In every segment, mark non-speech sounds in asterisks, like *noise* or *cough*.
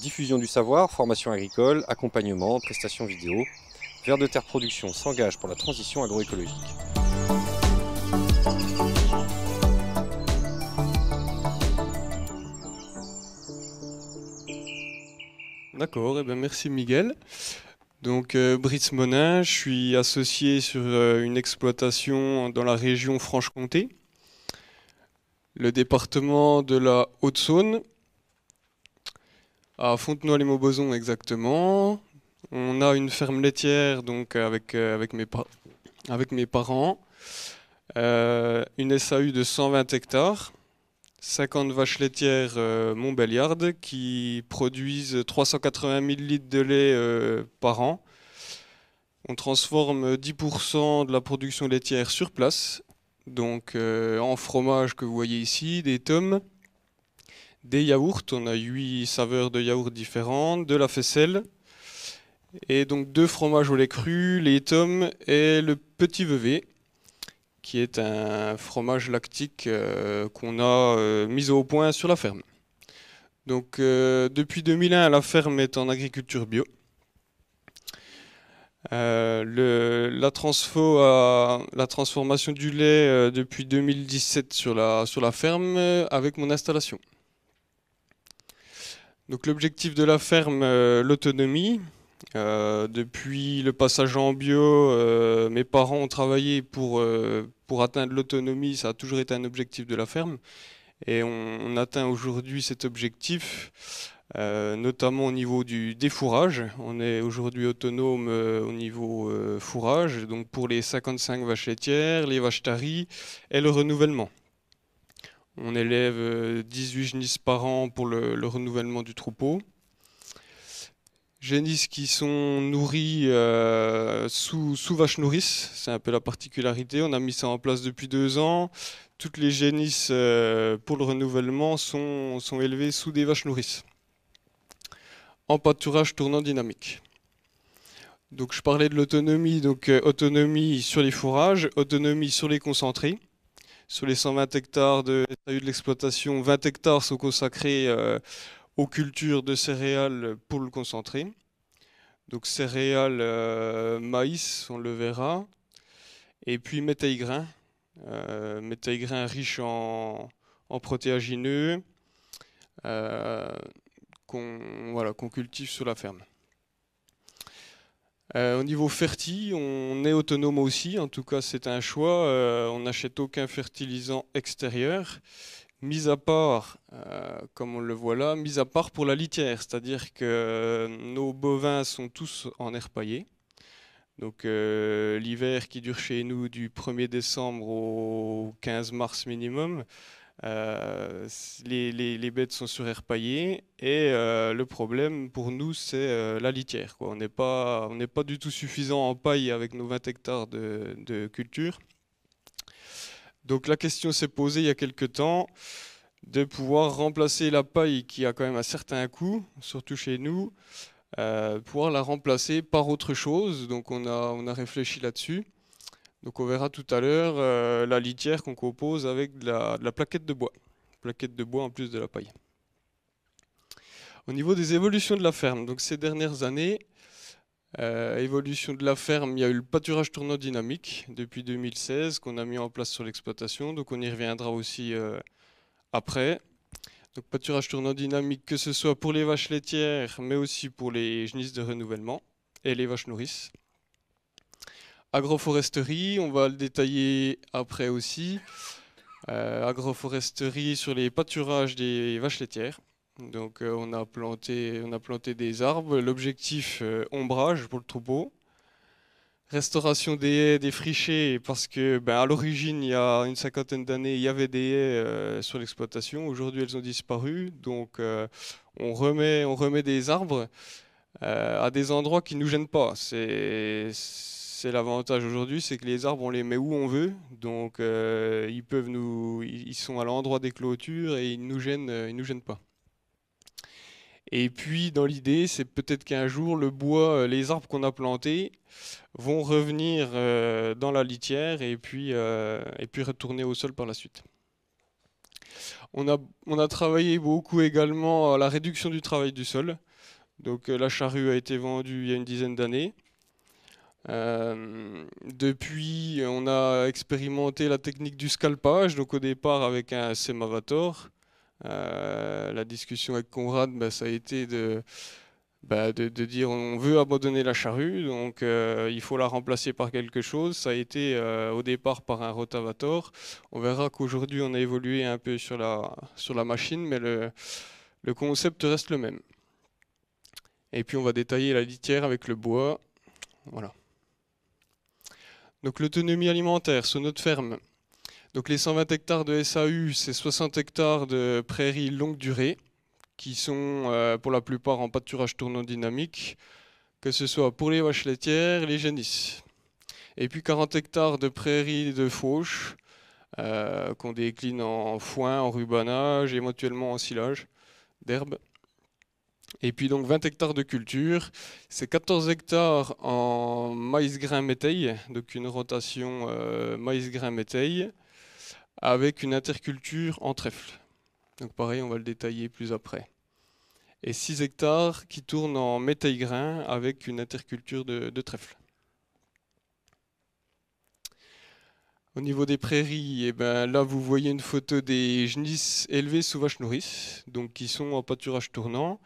Diffusion du savoir, formation agricole, accompagnement, prestations vidéo. Vers de Terre Production s'engage pour la transition agroécologique. D'accord, eh ben, merci Miguel. Donc euh, Britz Monin, je suis associé sur euh, une exploitation dans la région Franche-Comté, le département de la Haute-Saône, à Fontenoy-les-Mauboson exactement. On a une ferme laitière donc euh, avec, euh, avec, mes, parents. Euh, une SAU de 120 hectares, 50 vaches laitières Montbéliard qui produisent 380 000 litres de lait par an. On transforme 10% de la production laitière sur place, donc en fromage que vous voyez ici, des tomes, des yaourts. On a huit saveurs de yaourts différentes, de la faisselle, et donc deux fromages au lait cru, les tomes et le petit vevé, qui est un fromage lactique euh, qu'on a euh, mis au point sur la ferme. Donc euh, depuis 2001, la ferme est en agriculture bio. la, transformation du lait depuis 2017 sur la ferme avec mon installation. Donc l'objectif de la ferme, euh, l'autonomie. Euh, depuis le passage en bio, euh, mes parents ont travaillé pour, pour atteindre l'autonomie, ça a toujours été un objectif de la ferme. Et on, atteint aujourd'hui cet objectif, notamment au niveau du défourrage. On est aujourd'hui autonome au niveau fourrage, donc pour les 55 vaches laitières, les vaches taries et le renouvellement. On élève 18 euh, génisses par an pour le, renouvellement du troupeau. Génisses qui sont nourries euh, sous, vaches nourrices. c'est un peu la particularité. On a mis ça en place depuis deux ans. Toutes les génisses euh, pour le renouvellement sont, élevées sous des vaches nourrices. En pâturage tournant dynamique. Donc je parlais de l'autonomie, donc autonomie sur les fourrages, autonomie sur les concentrés. Sur les 120 hectares de de l'exploitation, 20 hectares sont consacrés euh, aux cultures de céréales pour le concentrer Donc céréales, euh, maïs, on le verra. Et puis métaille grain, euh, riche en, protéagineux euh, qu'on voilà, qu'on cultive sur la ferme. Euh, au niveau ferti, on est autonome aussi, en tout cas c'est un choix, euh, on n'achète aucun fertilisant extérieur, mis à part, euh, comme on le voit là, mis à part pour la litière, c'est-à-dire que nos bovins sont tous en paillé, Donc l'hiver qui dure chez nous du 1er décembre au 15 mars minimum, euh, les, bêtes sont surherpaillées et euh, le problème pour nous, c'est euh, la litière. On n'est pas, pas du tout suffisant en paille avec nos 20 hectares de, culture. Donc la question s'est posée il y a quelque temps de pouvoir remplacer la paille qui a quand même un certain coût, surtout chez nous, pouvoir la remplacer par autre chose. Donc on a, on a réfléchi là-dessus. Donc on verra tout à l'heure euh, la litière qu'on compose avec de la, plaquette de bois. Plaquette de bois en plus de la paille. Au niveau des évolutions de la ferme, donc ces dernières années, euh, évolution de la ferme, il y a eu le pâturage tournant dynamique depuis 2016 qu'on a mis en place sur l'exploitation, donc on y reviendra aussi euh, après. Donc pâturage tournant dynamique, que ce soit pour les vaches laitières, mais aussi pour les genisses de renouvellement et les vaches nourrices. Agroforesterie, on va le détailler après aussi. Euh, agroforesterie sur les pâturages des vaches laitières. Donc euh, on, a planté, on a planté des arbres. L'objectif euh, ombrage pour le troupeau. Restauration des haies, des frichés, parce que ben, à l'origine, il y a une cinquantaine d'années, il y avait des haies sur l'exploitation. Aujourd'hui, elles ont disparu. Donc on, remet, on remet des arbres à des endroits qui ne nous gênent pas. C'est c'est l'avantage aujourd'hui, c'est que les arbres, on les met où on veut. Donc, euh, ils peuvent nous, ils sont à l'endroit des clôtures et ils nous euh, nous gênent pas. Et puis, dans l'idée, c'est peut-être qu'un jour, le bois, euh, les arbres qu'on a plantés vont revenir dans la litière et puis, et puis retourner au sol par la suite. On a, on a travaillé beaucoup également à la réduction du travail du sol. Donc, la charrue a été vendue il y a une dizaine d'années. Euh, depuis, on a expérimenté la technique du scalpage, donc au départ avec un semavator. Euh, la discussion avec Conrad, bah, ça a été bah, de, dire on veut abandonner la charrue, donc euh, il faut la remplacer par quelque chose. Ça a été au départ par un rotavator. On verra qu'aujourd'hui on a évolué un peu sur la, machine, mais le, le concept reste le même. Et puis on va détailler la litière avec le bois. Voilà. Donc l'autonomie alimentaire sur notre ferme. Donc les 120 hectares de SAU, c'est 60 hectares de prairies longue durée qui sont euh, pour la plupart en pâturage tournant dynamique, que ce soit pour les vaches laitières, les génisses. Et puis 40 hectares de prairies de fauche euh, qu'on décline en foin, en rubanage, éventuellement en silage d'herbe. Et puis donc 20 hectares de culture, c'est 14 hectares en maïs grain métay, donc une rotation euh, maïs grain métail, avec une interculture en trèfle. Donc pareil, on va le détailler plus après. Et 6 hectares qui tournent en métail grain avec une interculture de, trèfle. Au niveau des prairies, eh ben, là vous voyez une photo des genisses élevées sous vache nourrice, donc qui sont en pâturage tournant.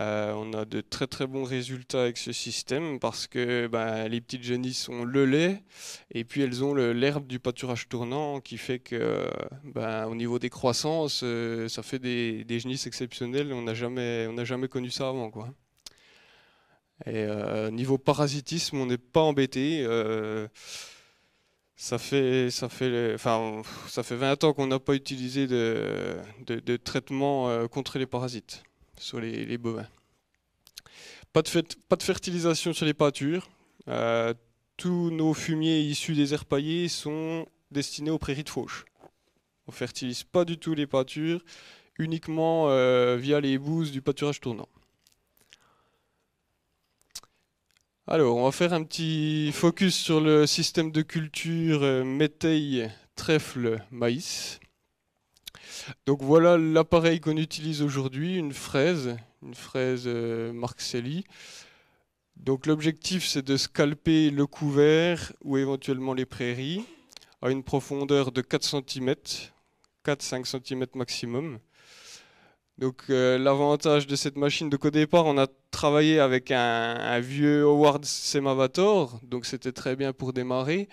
Euh, on a de très très bons résultats avec ce système parce que ben, les petites génisses ont le lait et puis elles ont l'herbe du pâturage tournant qui fait que ben, au niveau des croissances, euh, ça fait des, des, génisses exceptionnelles. On n'a jamais, connu ça avant. Quoi. Et euh, niveau parasitisme, on n'est pas embêté. Ça fait, ça, 20 ans qu'on n'a pas utilisé de traitement contre les parasites sur les, bovins. Pas de, fertilisation sur les pâtures. Euh, tous nos fumiers issus des aires paillées sont destinés aux prairies de fauche. On ne fertilise pas du tout les pâtures, uniquement euh, via les bouses du pâturage tournant. Alors, on va faire un petit focus sur le système de culture euh, trèfle, maïs. Donc voilà l'appareil qu'on utilise aujourd'hui, une fraise, une fraise euh, Marcelli. Donc l'objectif c'est de scalper le couvert ou éventuellement les prairies à une profondeur de 4 cm, 4-5 cm maximum. Donc euh, l'avantage de cette machine, de au départ on a travaillé avec un, vieux Howard Semavator, donc c'était très bien pour démarrer.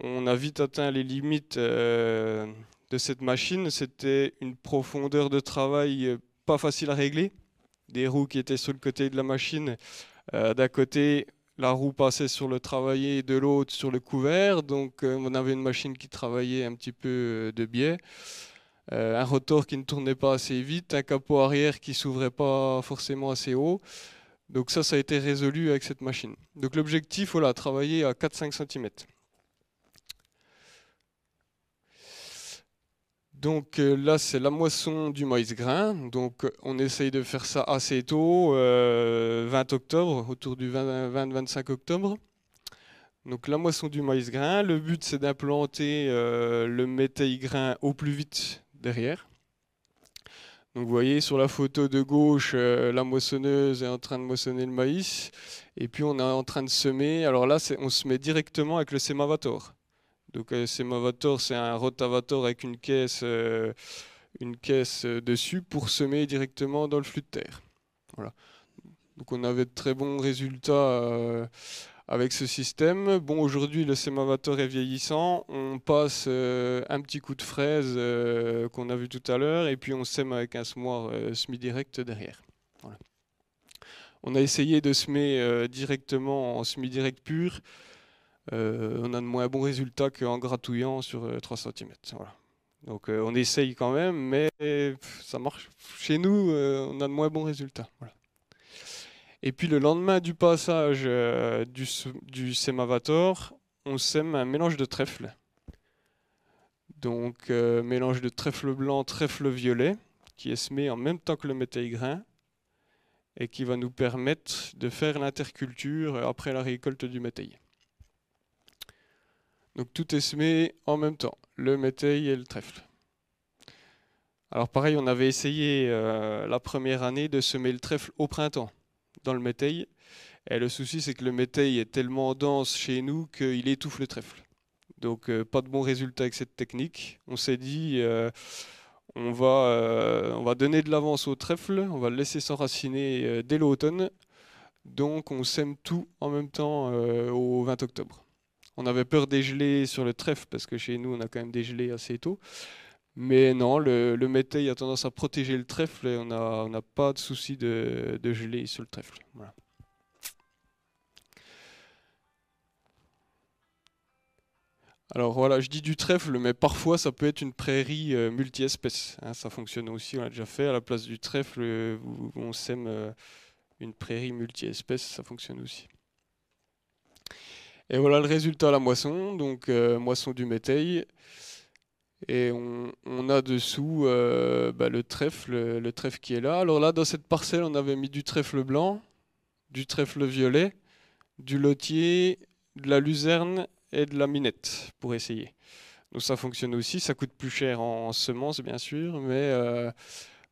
On a vite atteint les limites euh, de cette machine, c'était une profondeur de travail euh, pas facile à régler. Des roues qui étaient sur le côté de la machine. Euh, d'un côté, la roue passait sur le travaillé, de l'autre sur le couvert. Donc euh, on avait une machine qui travaillait un petit peu de biais. un rotor qui ne tournait pas assez vite, un capot arrière qui s'ouvrait pas forcément assez haut. Donc ça, ça a été résolu avec cette machine. Donc l'objectif, voilà, travailler à 4-5 cm. Donc euh, là, c'est la moisson du maïs grain. Donc on essaye de faire ça assez tôt, 20 euh, octobre, autour du 20-25 octobre. Donc la moisson du maïs grain, le but c'est d'implanter euh, le métail grain au plus vite derrière. Donc vous voyez sur la photo de gauche, la moissonneuse est en train de moissonner le maïs. Et puis on est en train de semer. Alors là, on se met directement avec le sémavator. Donc euh, c'est c'est un rotavator avec une caisse, euh, une caisse euh, dessus pour semer directement dans le flux de terre. Voilà. Donc on avait de très bons résultats avec ce système. Bon, aujourd'hui, le semavator est vieillissant. On passe un petit coup de fraise qu'on a vu tout à l'heure et puis on sème avec un semoir semi-direct derrière. Voilà. On a essayé de semer directement en semi-direct pur. Euh, on a de moins bons résultats qu'en gratouillant sur 3 euh, cm. Donc euh, on essaye quand même, mais ça marche. Chez nous, on a de moins bons résultats. Et puis le lendemain du passage du, du sémavator, on sème un mélange de trèfle. Donc mélange de trèfle blanc, trèfle violet, qui est semé en même temps que le métail-grain et qui va nous permettre de faire l'interculture après la récolte du métail. Donc tout est semé en même temps, le métail et le trèfle. Alors pareil, on avait essayé euh, la première année de semer le trèfle au printemps dans le métail. Et le souci, c'est que le métail est tellement dense chez nous qu'il étouffe le trèfle. Donc euh, pas de bon résultat avec cette technique. On s'est dit, euh, on, va, on va donner de l'avance au trèfle, on va le laisser s'enraciner dès l'automne. Donc on sème tout en même temps au 20 octobre. On avait peur des gelées sur le trèfle parce que chez nous, on a quand même des gelées assez tôt. Mais non, le, le métail a tendance à protéger le trèfle et on n'a pas de souci de, geler sur le trèfle. Alors voilà, je dis du trèfle, mais parfois ça peut être une prairie euh, multi-espèces. Hein. ça fonctionne aussi, on l'a déjà fait. À la place du trèfle, euh, on sème euh, une prairie multi-espèces, ça fonctionne aussi. Et voilà le résultat à la moisson, donc euh, moisson du métail. Et on, a dessous euh, bah, le trèfle, le trèfle qui est là. Alors là, dans cette parcelle, on avait mis du trèfle blanc, du trèfle violet, du lotier, de la luzerne et de la minette pour essayer. Donc ça fonctionne aussi, ça coûte plus cher en, semences bien sûr, mais, euh,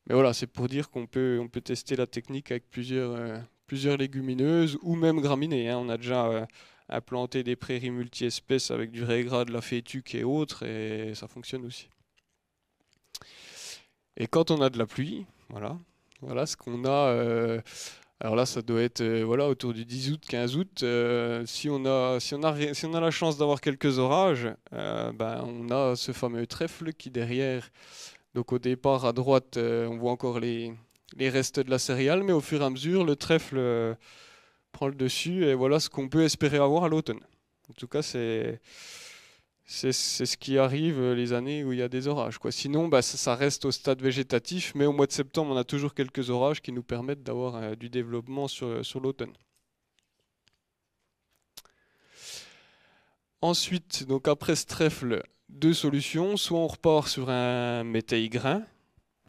mais voilà, c'est pour dire qu'on peut, on peut tester la technique avec plusieurs, plusieurs légumineuses ou même graminées. Hein. On a déjà à planter des prairies multi-espèces avec du régras, de la fétuque et autres, et ça fonctionne aussi. Et quand on a de la pluie, voilà, voilà ce qu'on a. Euh, alors là, ça doit être euh, voilà, autour du 10 août, 15 août. Euh, si, on a, si, on a, si on a la chance d'avoir quelques orages, ben, on a ce fameux trèfle qui derrière. Donc au départ, à droite, on voit encore les, les restes de la céréale, mais au fur et à mesure, le trèfle prend le dessus et voilà ce qu'on peut espérer avoir à l'automne. En tout cas, c'est c'est ce qui arrive euh, les années où il y a des orages. Quoi. Sinon, bah, ça, reste au stade végétatif, mais au mois de septembre, on a toujours quelques orages qui nous permettent d'avoir euh, du développement sur, euh, sur l'automne. Ensuite, donc après ce trèfle, deux solutions. Soit on repart sur un métail grain.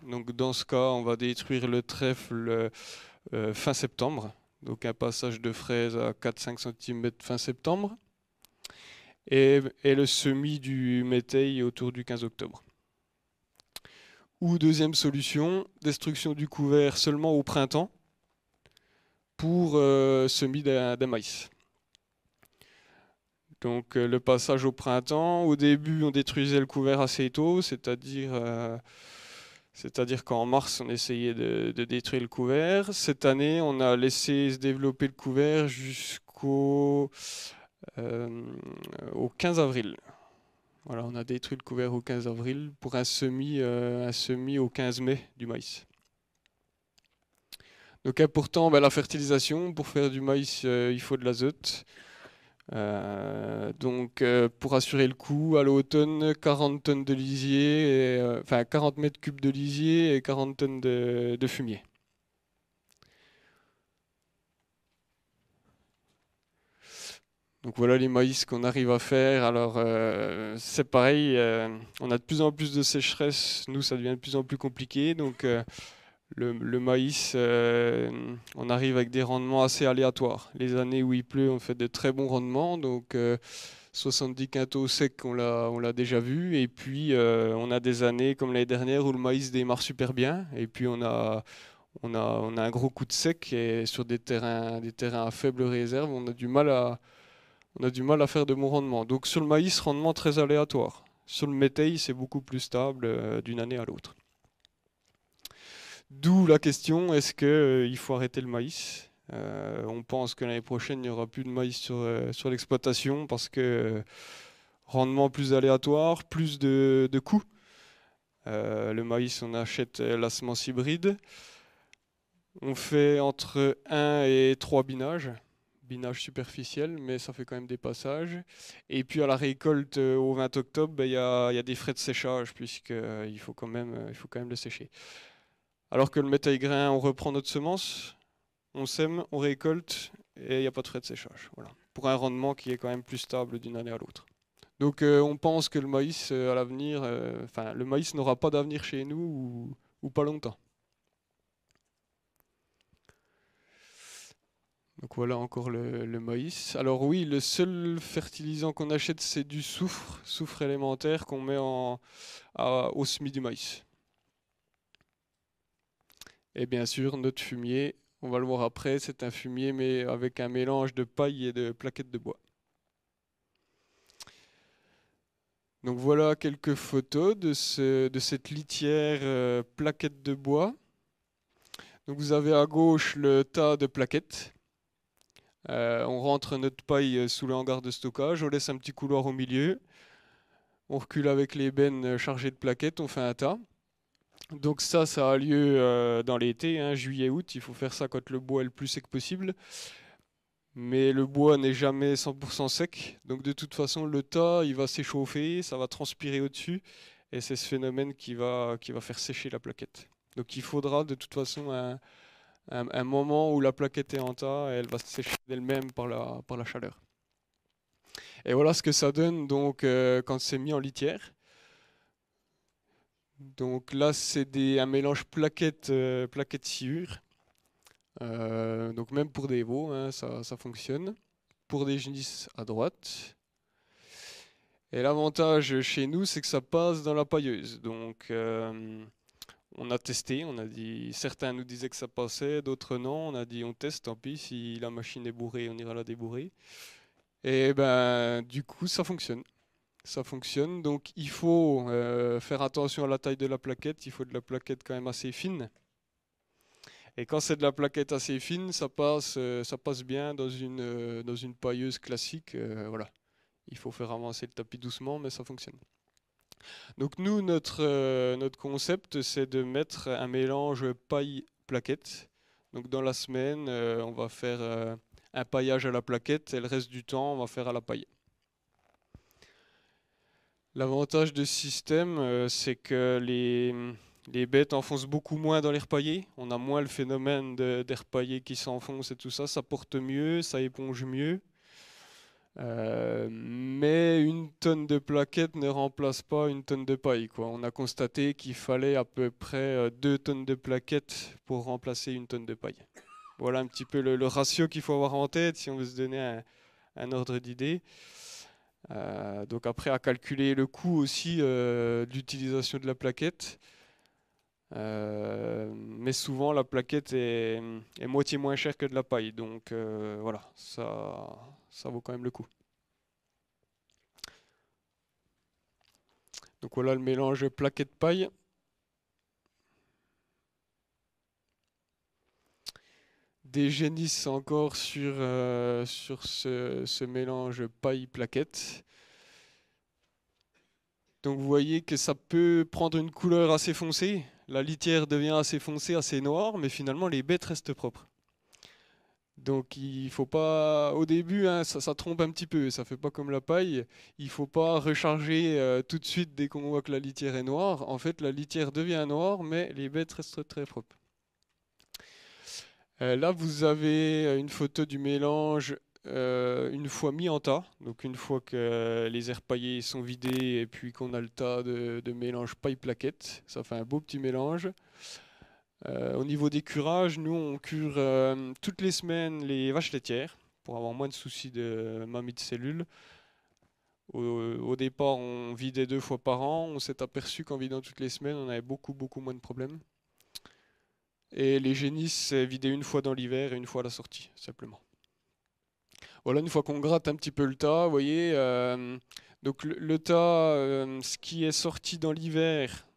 Donc dans ce cas, on va détruire le trèfle fin septembre donc un passage de fraise à 4-5 cm fin septembre, et, le semis du métail autour du 15 octobre. Ou deuxième solution, destruction du couvert seulement au printemps pour euh, semis d'un maïs. Donc euh, le passage au printemps, au début on détruisait le couvert assez tôt, c'est-à-dire euh, c'est-à-dire qu'en mars, on essayait de, détruire le couvert. Cette année, on a laissé se développer le couvert jusqu'au 15 euh, avril. Voilà, on a détruit le couvert au 15 avril pour un semis, euh, au 15 mai du maïs. Donc important, ben, la fertilisation, pour faire du maïs, euh, il faut de l'azote. Euh, donc, euh, pour assurer le coup, à l'automne, 40 tonnes de lisier, euh, enfin 40 mètres cubes de lisier et 40 tonnes de, fumier. Donc voilà les maïs qu'on arrive à faire. Alors c'est pareil, on a de plus en plus de sécheresse, nous ça devient de plus en plus compliqué. Donc le, maïs, euh, on arrive avec des rendements assez aléatoires. Les années où il pleut, on fait de très bons rendements. Donc, 70 euh, quintaux secs, on l'a, déjà vu. Et puis, euh, on a des années comme l'année dernière où le maïs démarre super bien. Et puis, on a, un gros coup de sec. Et sur des terrains, à faible réserve, on a du mal à, on a du mal à faire de bons rendements. Donc, sur le maïs, rendement très aléatoire. Sur le métail, c'est beaucoup plus stable d'une année à l'autre. D'où la question est-ce qu'il euh, faut arrêter le maïs euh, On pense que l'année prochaine, il n'y aura plus de maïs sur, euh, l'exploitation parce que rendement plus aléatoire, plus de, coûts. le maïs, on achète la semence hybride. On fait entre 1 et 3 binages, binage superficiel, mais ça fait quand même des passages. Et puis à la récolte au 20 octobre, ben, il y, a, des frais de séchage, puisqu'il faut, quand même, faut quand même le sécher. Alors que le métal grain, on reprend notre semence, on sème, on récolte, et il n'y a pas de frais de séchage. Voilà. Pour un rendement qui est quand même plus stable d'une année à l'autre. Donc euh, on pense que le maïs euh, à l'avenir, euh, enfin le maïs n'aura pas d'avenir chez nous ou, pas longtemps. Donc voilà encore le, maïs. Alors oui, le seul fertilisant qu'on achète, c'est du soufre, soufre élémentaire qu'on met en, au semis du maïs. Et bien sûr, notre fumier, on va le voir après, c'est un fumier mais avec un mélange de paille et de plaquettes de bois. Donc voilà quelques photos de, cette litière euh, plaquettes de bois. Donc vous avez à gauche le tas de plaquettes. Euh, on rentre notre paille sous le hangar de stockage, on laisse un petit couloir au milieu. On recule avec les bennes chargées de plaquettes, on fait un tas. Donc ça, ça a lieu euh, dans l'été, hein, juillet-août. Il faut faire ça quand le bois est le plus sec possible. Mais le bois n'est jamais 100% sec. Donc de toute façon, le tas, il va s'échauffer, ça va transpirer au-dessus. Et c'est ce phénomène qui va, qui va faire sécher la plaquette. Donc il faudra de toute façon un, moment où la plaquette est en tas et elle va sécher d'elle-même par la, par la chaleur. Et voilà ce que ça donne donc euh, quand c'est mis en litière. Donc là, c'est un mélange plaquette, euh, plaquette sciure. Euh, donc même pour des veaux, hein, ça, fonctionne. Pour des genisses, à droite. Et l'avantage chez nous, c'est que ça passe dans la pailleuse. Donc euh, on a testé, on a dit, certains nous disaient que ça passait, d'autres non. On a dit on teste, tant pis, si la machine est bourrée, on ira la débourrer. Et ben du coup, ça fonctionne ça fonctionne. Donc il faut euh, faire attention à la taille de la plaquette, il faut de la plaquette quand même assez fine. Et quand c'est de la plaquette assez fine, ça passe, euh, ça passe bien dans une, euh, dans une pailleuse classique. voilà. Il faut faire avancer le tapis doucement, mais ça fonctionne. Donc nous, notre, notre concept, c'est de mettre un mélange paille-plaquette. Donc dans la semaine, on va faire un paillage à la plaquette et le reste du temps, on va faire à la paille. L'avantage de ce système, euh, c'est que les, bêtes enfoncent beaucoup moins dans les repaillés. On a moins le phénomène d'air des qui s'enfoncent et tout ça. Ça porte mieux, ça éponge mieux. Euh, mais une tonne de plaquettes ne remplace pas une tonne de paille. On a constaté qu'il fallait à peu près euh, deux tonnes de plaquettes pour remplacer une tonne de paille. Voilà un petit peu le, ratio qu'il faut avoir en tête si on veut se donner un ordre d'idée. Euh, donc après, à calculer le coût aussi euh, d'utilisation de la plaquette. Euh, mais souvent, la plaquette est, moitié moins chère que de la paille. Donc voilà, ça, ça vaut quand même le coup. Donc voilà le mélange plaquette-paille. des génisses encore sur, euh, sur ce, mélange paille-plaquette. Donc vous voyez que ça peut prendre une couleur assez foncée. La litière devient assez foncée, assez noire, mais finalement les bêtes restent propres. Donc il faut pas, au début, hein, ça, trompe un petit peu, ça fait pas comme la paille. Il faut pas recharger euh, tout de suite dès qu'on voit que la litière est noire. En fait, la litière devient noire, mais les bêtes restent très propres. Euh, là, vous avez euh, une photo du mélange euh, une fois mis en tas, donc une fois que les airs paillés sont vidés et puis qu'on a le tas de, mélange paille plaquette, ça fait un beau petit mélange. au niveau des curages, nous on cure toutes les semaines les vaches laitières pour avoir moins de soucis de mamie de cellules. Au, au départ, on vidait deux fois par an. On s'est aperçu qu'en vidant toutes les semaines, on avait beaucoup beaucoup moins de problèmes. Et les génisses, c'est une fois dans l'hiver et une fois à la sortie, simplement. Voilà, une fois qu'on gratte un petit peu le tas, vous voyez, euh, donc le, tas, euh, ce qui est sorti dans l'hiver,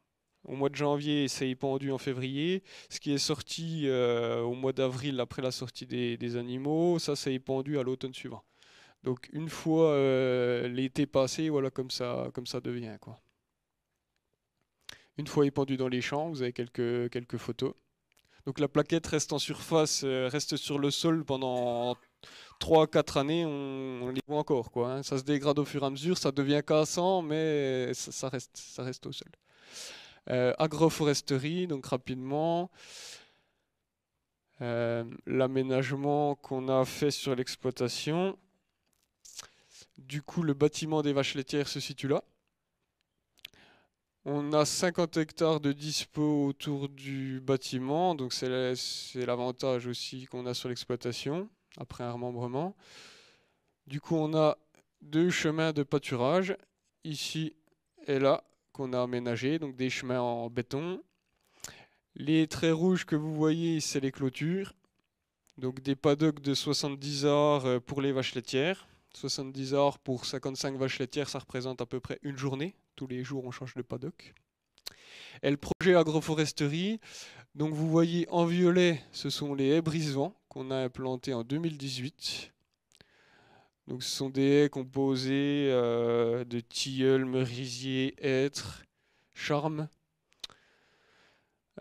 au mois de janvier, ça est pendu en février. Ce qui est sorti euh, au mois d'avril après la sortie des, animaux, ça, ça est à l'automne suivant. Donc une fois l'été passé, voilà comme ça, comme ça devient. Quoi. Une fois épandu dans les champs, vous avez quelques, quelques photos. Donc la plaquette reste en surface, euh, reste sur le sol pendant 3-4 années, on, l'y voit encore. Quoi, hein. Ça se dégrade au fur et à mesure, ça devient cassant, mais ça, reste, ça reste au sol. Euh, agroforesterie, donc rapidement. Euh, l'aménagement qu'on a fait sur l'exploitation. Du coup, le bâtiment des vaches laitières se situe là. On a 50 hectares de dispo autour du bâtiment, donc c'est l'avantage aussi qu'on a sur l'exploitation après un remembrement. Du coup, on a deux chemins de pâturage, ici et là, qu'on a aménagés, donc des chemins en béton. Les traits rouges que vous voyez, c'est les clôtures. Donc des paddocks de 70 heures pour les vaches laitières. 70 heures pour 55 vaches laitières, ça représente à peu près une journée. Tous les jours, on change de paddock. Et le projet agroforesterie, donc vous voyez en violet, ce sont les haies brisants qu'on a implantées en 2018. Donc ce sont des haies composées euh, de tilleuls, merisiers, hêtres, charmes.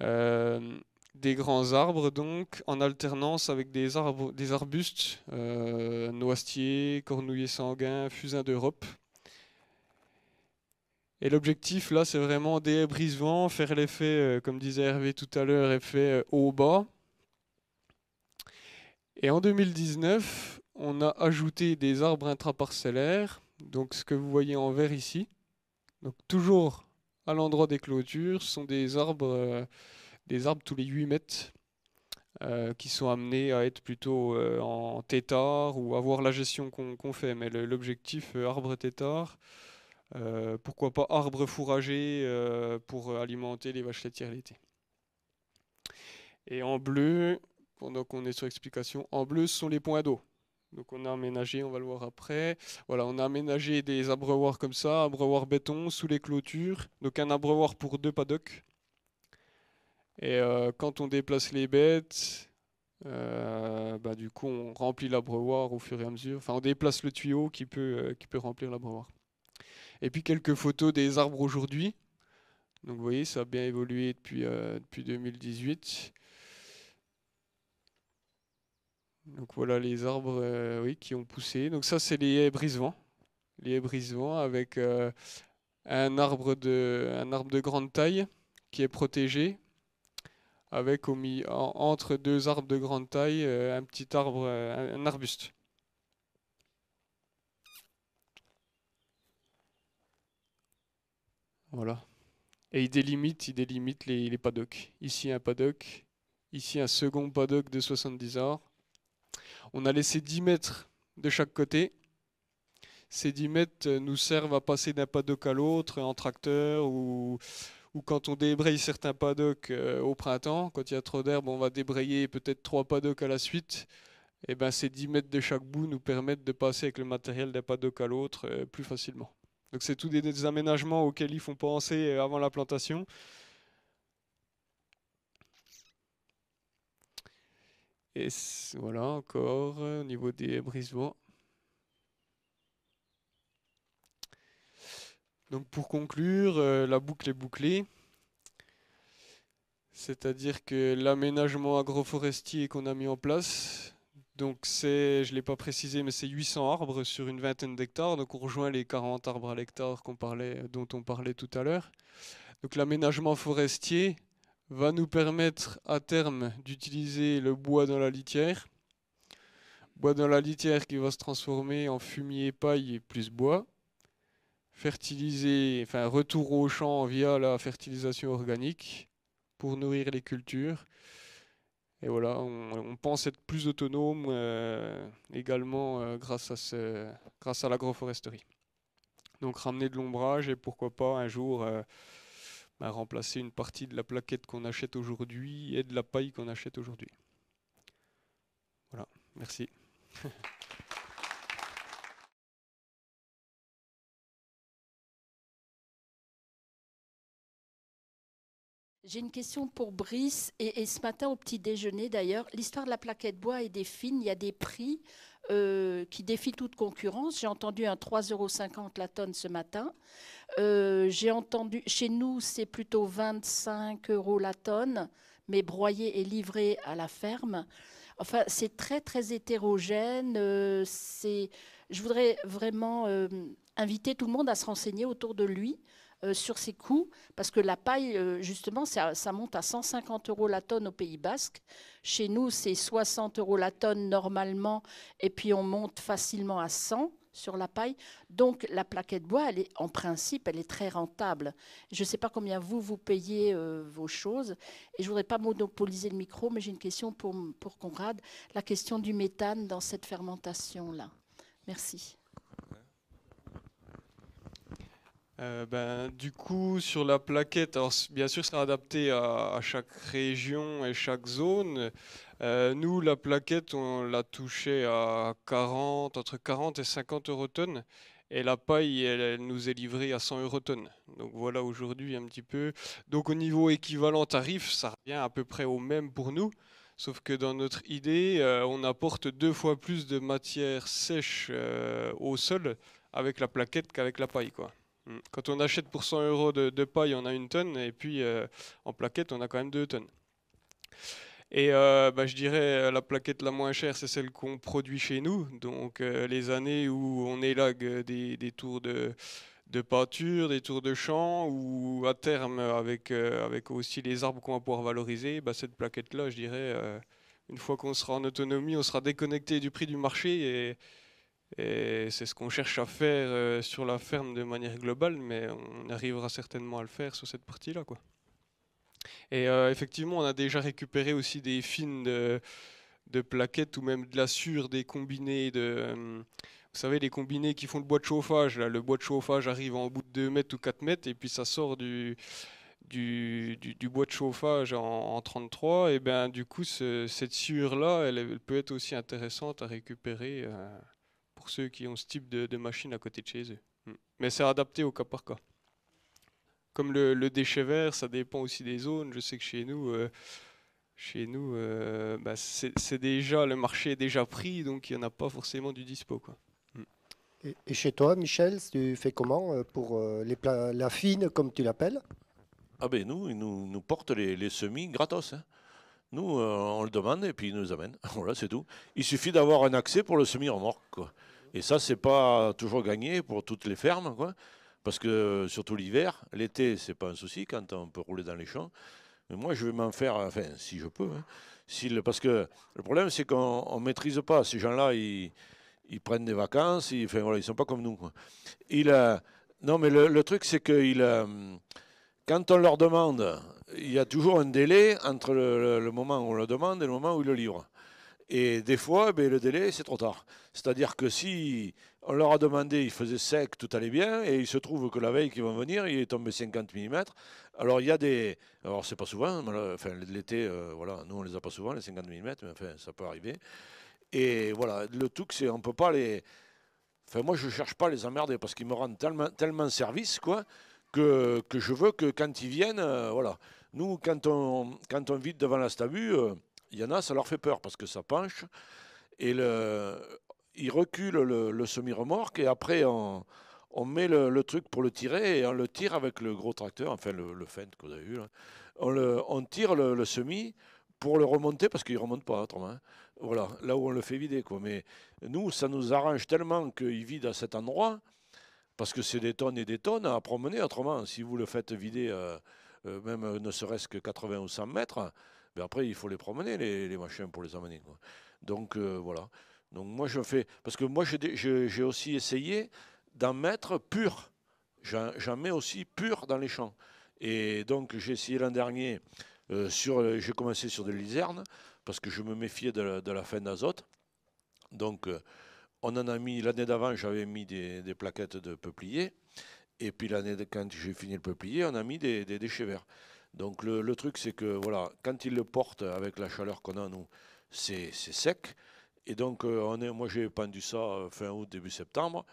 Euh, des grands arbres donc en alternance avec des arbustes euh, noisetiers, cornouillers sanguins, fusains d'Europe. Et l'objectif là, c'est vraiment des vent faire l'effet, euh, comme disait Hervé tout à l'heure, effet haut-bas. Euh, Et en 2019, on a ajouté des arbres intra-parcellaires, donc ce que vous voyez en vert ici. Donc toujours à l'endroit des clôtures, ce sont des arbres, euh, des arbres tous les 8 mètres qui sont amenés à être plutôt en tétard ou avoir la gestion qu'on fait. Mais l'objectif arbre tétard, euh, pourquoi pas arbres fourragés euh, pour alimenter les vaches laitières l'été. Et en bleu, pendant qu'on est sur explication, en bleu ce sont les points d'eau. Donc on a aménagé, on va le voir après. Voilà, on a aménagé des abreuvoirs comme ça, abreuvoirs béton sous les clôtures. Donc un abreuvoir pour deux paddocks. Et euh, quand on déplace les bêtes, bah, du coup on remplit l'abreuvoir au fur et à mesure. Enfin on déplace le tuyau qui peut, qui peut remplir l'abreuvoir. Et puis quelques photos des arbres aujourd'hui. Donc vous voyez, ça a bien évolué depuis, 2018. Euh, Donc voilà les arbres euh, oui, qui ont poussé. Donc ça, c'est les brise-vents. Les brise-vents avec euh, un, arbre de, un arbre de grande taille qui est protégé. Avec entre deux arbres de grande taille, un petit arbre, un arbuste. Voilà. Et il délimite, il délimite les, paddocks. Ici un paddock, ici un second paddock de 70 heures. On a laissé 10 mètres de chaque côté. Ces 10 mètres euh, nous servent à passer d'un paddock à l'autre en tracteur ou, quand on débraye certains paddocks euh, au printemps. Quand il y a trop d'herbe, on va débrayer peut-être trois paddocks à la suite. Et eh ben, ces 10 mètres de chaque bout nous permettent de passer avec le matériel d'un paddock à l'autre euh, plus facilement. Donc c'est tous des, aménagements auxquels ils font penser euh, avant la plantation. Et voilà encore euh, au niveau des brise Donc pour conclure, euh, la boucle est bouclée. C'est-à-dire que l'aménagement agroforestier qu'on a mis en place, donc c'est, je ne l'ai pas précisé, mais c'est 800 arbres sur une vingtaine d'hectares. Donc on rejoint les 40 arbres à l'hectare dont on parlait tout à l'heure. Donc l'aménagement forestier va nous permettre à terme d'utiliser le bois dans la litière. Bois dans la litière qui va se transformer en fumier, paille et plus bois. Fertiliser, enfin retour au champ via la fertilisation organique pour nourrir les cultures. Et voilà, on, pense être plus autonome euh, également euh, grâce, à grâce l'agroforesterie. Donc ramener de l'ombrage et pourquoi pas un jour euh, bah, remplacer une partie de la plaquette qu'on achète aujourd'hui et de la paille qu'on achète aujourd'hui. Voilà, merci. *laughs* J'ai une question pour Brice. Et, ce matin, au petit déjeuner d'ailleurs, l'histoire de la plaquette bois et des fines, il y a des prix euh, qui défient toute concurrence. J'ai entendu un 3,50 euros la tonne ce matin. Euh, j'ai entendu, chez nous, c'est plutôt 25 euros la tonne, mais broyé et livré à la ferme. Enfin, c'est très, très hétérogène. Euh, c'est. je voudrais vraiment inviter tout le monde à se renseigner autour de lui euh, sur ces coûts, parce que la paille, euh, justement, ça, monte à 150 euros la tonne au Pays Basque. Chez nous, c'est 60 euros la tonne normalement, et puis on monte facilement à 100 sur la paille. Donc la plaquette bois, elle est, en principe, elle est très rentable. Je ne sais pas combien vous, vous payez euh, vos choses. Et je ne voudrais pas monopoliser le micro, mais j'ai une question pour, pour Conrad. La question du méthane dans cette fermentation-là. Merci. Euh, ben, du coup, sur la plaquette, bien sûr, c'est adapté à, chaque région et chaque zone. Euh, nous, la plaquette, on l'a touchée à 40, entre 40 et 50 euros tonnes, Et la paille, elle, nous est livrée à 100 euros tonnes. Donc voilà aujourd'hui un petit peu. Donc au niveau équivalent tarif, ça revient à peu près au même pour nous. Sauf que dans notre idée, euh, on apporte deux fois plus de matière sèche au sol avec la plaquette qu'avec la paille. Quoi. Mm. Quand on achète pour 100 euros de, paille, on a une tonne, et puis euh, en plaquette, on a quand même deux tonnes. Et euh, bah, je dirais euh, la plaquette la moins chère, c'est celle qu'on produit chez nous. Donc les années où on élague des, des tours de, de, peinture, des tours de champ, ou à terme avec, avec aussi les arbres qu'on va pouvoir valoriser, bah, cette plaquette-là, je dirais, une fois qu'on sera en autonomie, on sera déconnecté du prix du marché et, c'est ce qu'on cherche à faire euh, sur la ferme de manière globale, mais on arrivera certainement à le faire sur cette partie-là. Quoi. Et euh, effectivement, on a déjà récupéré aussi des fines de, plaquettes ou même de la sure des combinés de... Euh, vous savez, les combinés qui font le bois de chauffage. Là, le bois de chauffage arrive en bout de 2 mètres ou 4 mètres et puis ça sort du, du, bois de chauffage en, 33, et ben du coup cette sciure là, elle, peut être aussi intéressante à récupérer pour ceux qui ont ce type de, machine à côté de chez eux. Mm. Mais c'est adapté au cas par cas. Comme le, déchet vert, ça dépend aussi des zones. Je sais que chez nous, euh, chez nous, euh, bah, c'est déjà le marché est déjà pris, donc il n'y en a pas forcément du dispo, quoi. Mm. Et, chez toi, Michel, tu fais comment euh, pour les la fine, comme tu l'appelles ah ben nous, ils nous, nous portent les, semis gratos. Hein. Nous, on le demande et puis ils nous amènent. *laughs* voilà, c'est tout. Il suffit d'avoir un accès pour le semi-remorque. Et ça, c'est pas toujours gagné pour toutes les fermes, quoi. Parce que surtout l'hiver, l'été, c'est pas un souci quand on peut rouler dans les champs. Mais moi, je vais m'en faire, enfin, si je peux. Hein. parce que le problème, c'est qu'on ne maîtrise pas. Ces gens-là, ils, prennent des vacances, ils, enfin, ils sont pas comme nous. non, mais le, truc, c'est que quand on leur demande, il y a toujours un délai entre le, le, moment où on le demande et le moment où ils le livrent. Et des fois, ben, le délai, c'est trop tard. C'est-à-dire que si on leur a demandé, il faisait sec, tout allait bien, et il se trouve que la veille qu'ils vont venir, il est tombé 50 mm. Alors il y a des. Alors c'est pas souvent, enfin, l'été, euh, voilà, nous on les a pas souvent, les 50 mm, mais enfin, ça peut arriver. Et voilà, le truc, c'est on peut pas les. Enfin, moi, je cherche pas à les emmerder parce qu'ils me rendent tellement, tellement service, quoi, que, je veux que quand ils viennent, euh, voilà. Nous, quand on, quand on vide devant la stabu. Euh, il y en a, ça leur fait peur parce que ça penche. Et le, ils reculent le, semi-remorque et après, on, met le, truc pour le tirer et on le tire avec le gros tracteur, enfin le, le que qu'on a eu. Hein. On, tire le, semi pour le remonter parce qu'il ne remonte pas autrement. Hein. Voilà, là où on le fait vider. Quoi. Mais nous, ça nous arrange tellement qu'il vide à cet endroit parce que c'est des tonnes et des tonnes à promener. Autrement, si vous le faites vider, euh, euh, même euh, ne serait-ce que 80 ou 100 mètres, après, il faut les promener, les, machins, pour les amener. Donc, euh, voilà. Donc, moi, je fais. Parce que moi, j'ai aussi essayé d'en mettre pur. J'en mets aussi pur dans les champs. Et donc, j'ai essayé l'an dernier. Euh, sur, j'ai commencé sur des lisernes, parce que je me méfiais de la, de la fin d'azote. Donc, euh, on en a mis, l'année d'avant, j'avais mis des, plaquettes de peuplier. Et puis, l'année quand j'ai fini le peuplier, on a mis des déchets verts. Donc le, truc, c'est que voilà, quand il le porte avec la chaleur qu'on a, nous, c'est sec. Et donc, euh, moi, j'ai pendu ça euh, fin août, début septembre.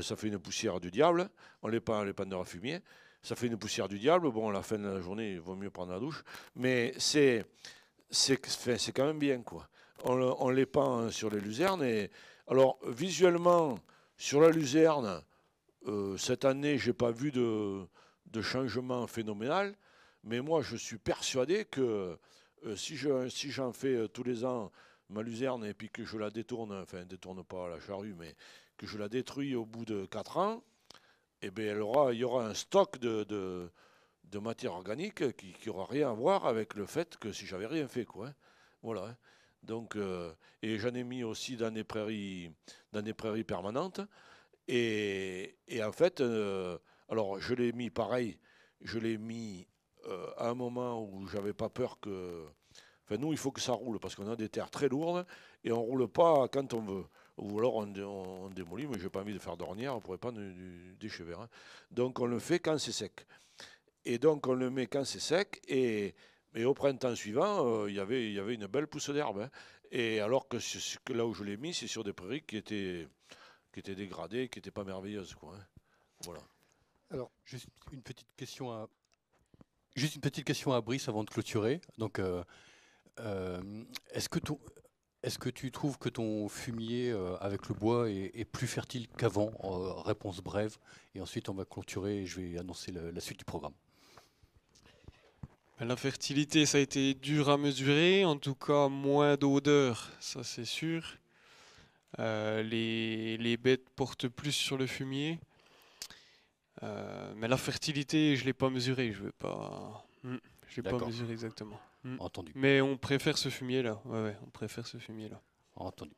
ça fait une poussière du diable. On les pend, les pendeurs à fumier. Ça fait une poussière du diable. Bon, à la fin de la journée, il vaut mieux prendre la douche. Mais c'est quand même bien, quoi. On, les pend sur les luzernes. alors, visuellement, sur la luzerne, euh, cette année, n'ai pas vu de changement phénoménal. Mais moi, je suis persuadé que euh, si j'en je, si fais euh, tous les ans ma luzerne et puis que je la détourne, enfin, détourne pas la charrue, mais que je la détruis au bout de 4 ans, eh bien, aura, il y aura un stock de, de, matière organique qui n'aura rien à voir avec le fait que si j'avais rien fait, quoi. Hein. Voilà. Hein. Donc, euh, et j'en ai mis aussi dans des prairies, prairies permanentes. Et, et en fait, alors je l'ai mis pareil, je l'ai mis euh, à un moment où j'avais pas peur que. Enfin, nous, il faut que ça roule parce qu'on a des terres très lourdes et on roule pas quand on veut. Ou alors on, démolit, mais j'ai pas envie de faire d'ornière, on pourrait pas déchever. Hein. Donc on le fait quand c'est sec. Et donc on le met quand c'est sec et. mais au printemps suivant, euh, il y il y avait une belle pousse d'herbe. Hein. Et alors que, là où je l'ai mis, c'est sur des prairies qui étaient, qui étaient dégradées, qui n'étaient pas merveilleuses. Quoi, hein. Voilà. Alors, juste une petite question à Juste une petite question à Brice avant de clôturer. Donc, euh, euh, est-ce que, tu trouves que ton fumier euh, avec le bois est, plus fertile qu'avant Réponse brève. Et ensuite, on va clôturer et je vais annoncer la, suite du programme. Ben, la fertilité, ça a été dur à mesurer. En tout cas, moins d'odeur, ça c'est sûr. les bêtes portent plus sur le fumier. Euh, mais la fertilité, je ne l'ai pas mesurée. Je vais pas. Hmm, je l'ai pas mesurée exactement. Hmm. Entendu. Mais on préfère ce fumier là. Ouais, ouais, on préfère ce fumier là. Entendu.